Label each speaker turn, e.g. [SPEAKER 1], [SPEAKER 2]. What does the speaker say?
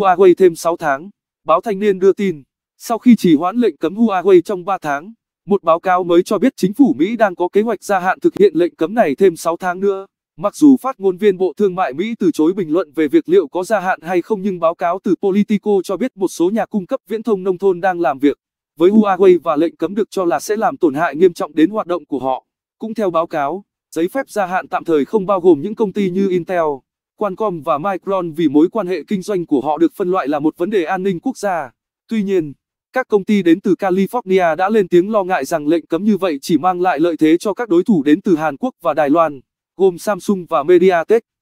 [SPEAKER 1] Huawei thêm 6 tháng. Báo Thanh niên đưa tin, sau khi trì hoãn lệnh cấm Huawei trong 3 tháng, một báo cáo mới cho biết chính phủ Mỹ đang có kế hoạch gia hạn thực hiện lệnh cấm này thêm 6 tháng nữa. Mặc dù phát ngôn viên Bộ Thương mại Mỹ từ chối bình luận về việc liệu có gia hạn hay không nhưng báo cáo từ Politico cho biết một số nhà cung cấp viễn thông nông thôn đang làm việc với Huawei và lệnh cấm được cho là sẽ làm tổn hại nghiêm trọng đến hoạt động của họ. Cũng theo báo cáo, giấy phép gia hạn tạm thời không bao gồm những công ty như Intel, Qualcomm và Micron vì mối quan hệ kinh doanh của họ được phân loại là một vấn đề an ninh quốc gia. Tuy nhiên, các công ty đến từ California đã lên tiếng lo ngại rằng lệnh cấm như vậy chỉ mang lại lợi thế cho các đối thủ đến từ Hàn Quốc và Đài Loan, gồm Samsung và MediaTek.